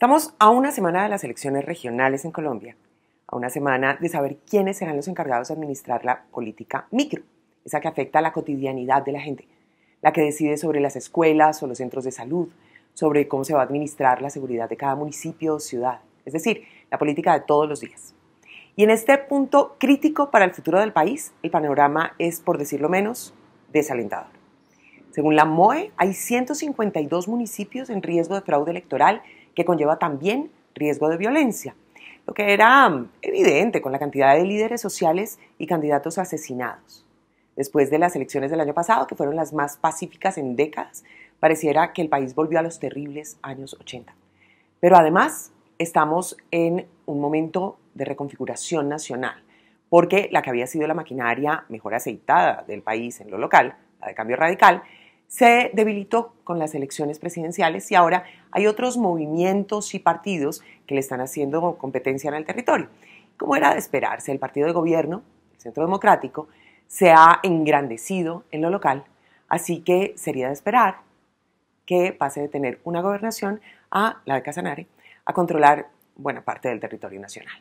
Estamos a una semana de las elecciones regionales en Colombia, a una semana de saber quiénes serán los encargados de administrar la política micro, esa que afecta a la cotidianidad de la gente, la que decide sobre las escuelas o los centros de salud, sobre cómo se va a administrar la seguridad de cada municipio o ciudad, es decir, la política de todos los días. Y en este punto crítico para el futuro del país, el panorama es, por decirlo menos, desalentador. Según la MOE, hay 152 municipios en riesgo de fraude electoral que conlleva también riesgo de violencia, lo que era evidente con la cantidad de líderes sociales y candidatos asesinados. Después de las elecciones del año pasado, que fueron las más pacíficas en décadas, pareciera que el país volvió a los terribles años 80. Pero además estamos en un momento de reconfiguración nacional, porque la que había sido la maquinaria mejor aceitada del país en lo local, la de cambio radical, se debilitó con las elecciones presidenciales y ahora hay otros movimientos y partidos que le están haciendo competencia en el territorio. Como era de esperarse, el partido de gobierno, el Centro Democrático, se ha engrandecido en lo local, así que sería de esperar que pase de tener una gobernación a la de Casanare a controlar buena parte del territorio nacional.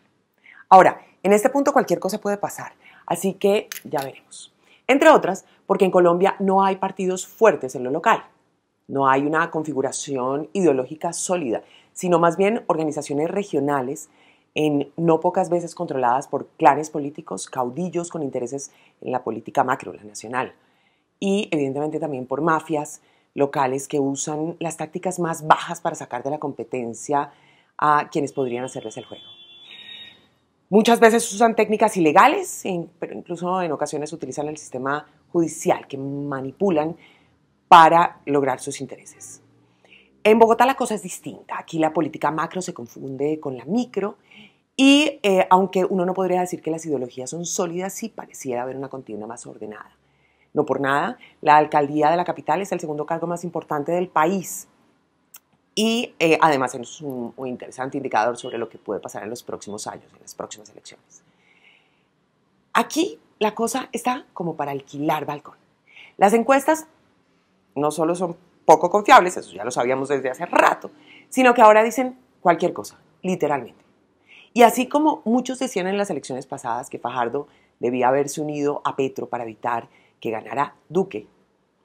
Ahora, en este punto cualquier cosa puede pasar, así que ya veremos entre otras porque en Colombia no hay partidos fuertes en lo local, no hay una configuración ideológica sólida, sino más bien organizaciones regionales en no pocas veces controladas por clanes políticos, caudillos con intereses en la política macro, la nacional, y evidentemente también por mafias locales que usan las tácticas más bajas para sacar de la competencia a quienes podrían hacerles el juego. Muchas veces usan técnicas ilegales, pero incluso en ocasiones utilizan el sistema judicial que manipulan para lograr sus intereses. En Bogotá la cosa es distinta. Aquí la política macro se confunde con la micro y eh, aunque uno no podría decir que las ideologías son sólidas, sí pareciera haber una contienda más ordenada. No por nada, la alcaldía de la capital es el segundo cargo más importante del país y eh, además es un, muy interesante indicador sobre lo que puede pasar en los próximos años, en las próximas elecciones. Aquí la cosa está como para alquilar balcón. Las encuestas no solo son poco confiables, eso ya lo sabíamos desde hace rato, sino que ahora dicen cualquier cosa, literalmente. Y así como muchos decían en las elecciones pasadas que Fajardo debía haberse unido a Petro para evitar que ganara Duque,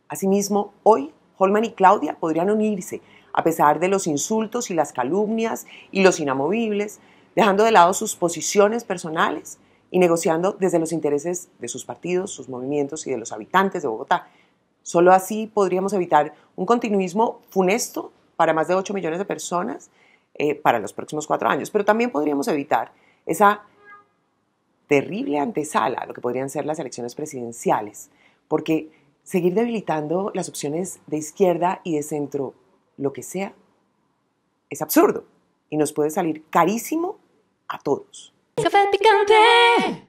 asimismo hoy Holman y Claudia podrían unirse, a pesar de los insultos y las calumnias y los inamovibles, dejando de lado sus posiciones personales y negociando desde los intereses de sus partidos, sus movimientos y de los habitantes de Bogotá. Solo así podríamos evitar un continuismo funesto para más de 8 millones de personas eh, para los próximos cuatro años, pero también podríamos evitar esa terrible antesala lo que podrían ser las elecciones presidenciales, porque seguir debilitando las opciones de izquierda y de centro, lo que sea, es absurdo y nos puede salir carísimo a todos.